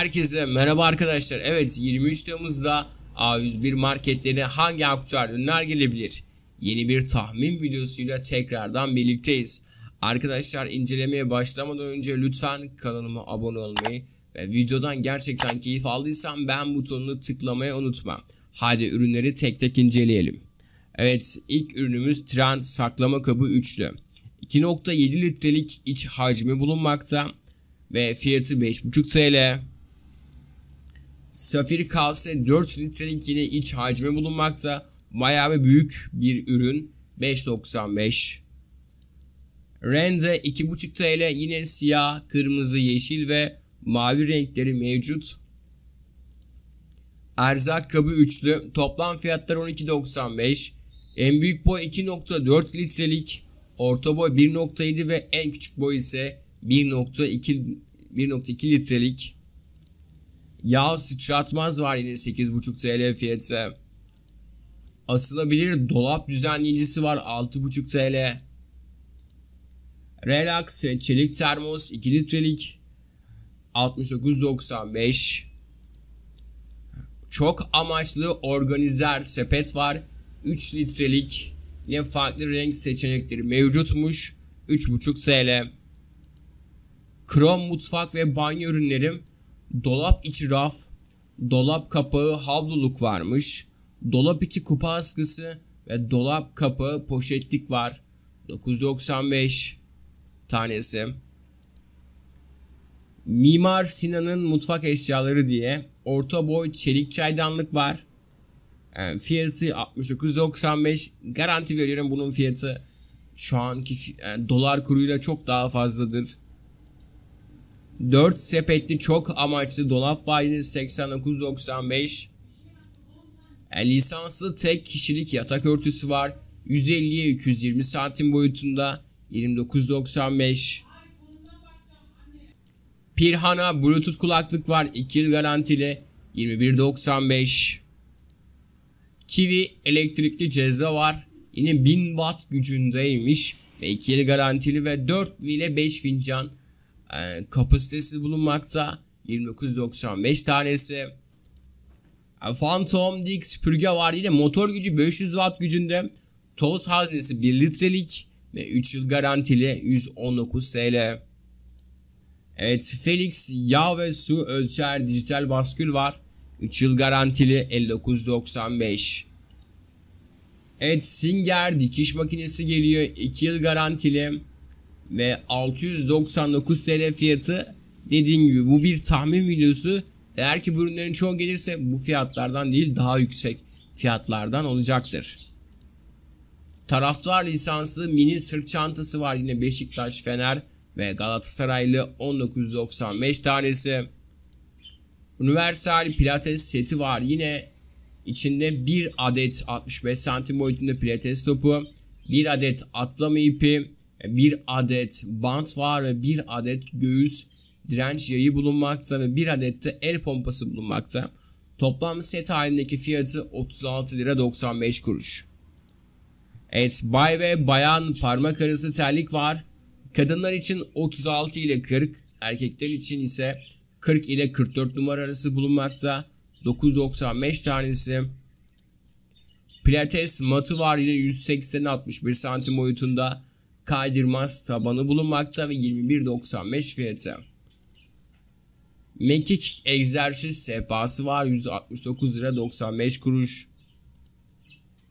Herkese merhaba arkadaşlar. Evet 23 Temmuz'da A101 marketlerine hangi aktüel ürünler gelebilir? Yeni bir tahmin videosuyla tekrardan birlikteyiz. Arkadaşlar incelemeye başlamadan önce lütfen kanalıma abone olmayı ve videodan gerçekten keyif aldıysan ben butonunu tıklamayı unutma. Hadi ürünleri tek tek inceleyelim. Evet ilk ürünümüz Trend saklama kabı üçlü. 2.7 litrelik iç hacmi bulunmakta ve fiyatı 5.5 TL. Safir kase 4 litrelik yine iç hacmi bulunmakta. Bayağı bir büyük bir ürün. 5.95. Rende 2.5 TL yine siyah, kırmızı, yeşil ve mavi renkleri mevcut. Erzak kabı üçlü. Toplam fiyatlar 12.95. En büyük boy 2.4 litrelik. Orta boy 1.7 ve en küçük boy ise 1.2 1.2 litrelik. Yağ sıçratmaz var yine 8,5 TL fiyatı. Asılabilir dolap düzenleyicisi var 6,5 TL. Relax çelik termos 2 litrelik 69.95. Çok amaçlı organizer sepet var 3 litrelik. Yine farklı renk seçenekleri mevcutmuş 3,5 TL. Krom mutfak ve banyo ürünlerim Dolap içi raf, dolap kapağı havluluk varmış. Dolap içi kupa askısı ve dolap kapağı poşetlik var. 995 tanesi. Mimar Sinan'ın mutfak eşyaları diye orta boy çelik çaydanlık var. Yani e, fiyatı 69.95 garanti veriyorum bunun fiyatı şu anki yani e, dolar kuruyla çok daha fazladır. 4 sepetli çok amaçlı dolap valiniz 89.95 yani lisanslı tek kişilik yatak örtüsü var. 150'ye 220 santim boyutunda 29.95 Pirhana Bluetooth kulaklık var 2 yıl garantili 21.95 Kiwi elektrikli ceza var yine 1000 watt gücündeymiş ve 2 yıl garantili ve 4 ile 5 fincan ee, kapasitesi bulunmakta. 29.95 tanesi. Ee, Phantom Dick süpürge var yine motor gücü 500 watt gücünde. Toz haznesi 1 litrelik ve 3 yıl garantili 119 TL. Evet Felix yağ ve su ölçer dijital baskül var. 3 yıl garantili 59.95. Evet Singer dikiş makinesi geliyor 2 yıl garantili ve 699 TL fiyatı dediğim gibi bu bir tahmin videosu. Eğer ki bu ürünlerin çoğu gelirse bu fiyatlardan değil daha yüksek fiyatlardan olacaktır. Taraftar lisanslı mini sırt çantası var yine Beşiktaş, Fener ve Galatasaraylı 1995 tanesi. Universal pilates seti var yine içinde bir adet 65 santim boyutunda pilates topu, bir adet atlama ipi, bir adet bant var ve bir adet göğüs direnç yayı bulunmakta ve bir adet de el pompası bulunmakta. Toplam set halindeki fiyatı 36 lira 95 kuruş. Evet bay ve bayan parmak arası terlik var. Kadınlar için 36 ile 40, erkekler için ise 40 ile 44 numara arası bulunmakta. 9.95 tanesi. Pilates matı var yine 180-61 santim boyutunda kaydırmaz tabanı bulunmakta ve 21.95 fiyatı. Mekik egzersiz sehpası var 169 lira 95 kuruş.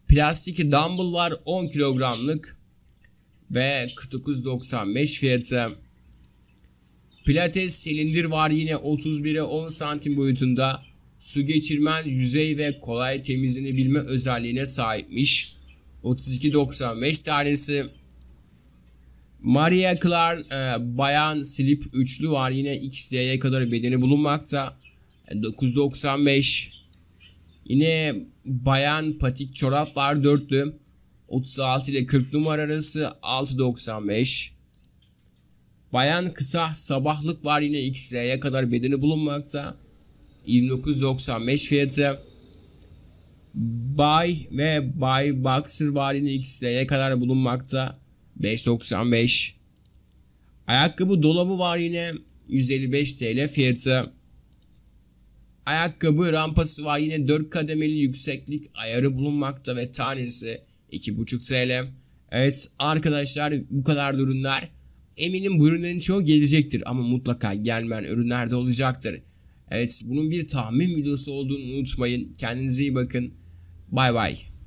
Plastik dumbbell var 10 kilogramlık ve 49.95 fiyatı. Pilates silindir var yine 31 31'e 10 santim boyutunda. Su geçirmen, yüzey ve kolay temizlenebilme özelliğine sahipmiş. 32.95 tanesi. Maria Clark, e, Bayan Slip üçlü var. Yine XD'ye kadar bedeni bulunmakta. 995. Yine Bayan Patik çorap var dörtlü. 36 ile 40 numara arası 6.95. Bayan kısa sabahlık var yine XL'ye kadar bedeni bulunmakta. 29.95 fiyatı. Bay ve Bay Boxer var yine XL'ye kadar bulunmakta. 5.95. Ayakkabı dolabı var yine 155 TL fiyatı. Ayakkabı rampası var yine 4 kademeli yükseklik ayarı bulunmakta ve tanesi 2.5 TL. Evet arkadaşlar bu kadar ürünler. Eminim bu ürünlerin çoğu gelecektir ama mutlaka gelmeyen ürünler de olacaktır. Evet bunun bir tahmin videosu olduğunu unutmayın. Kendinize iyi bakın. Bay bay.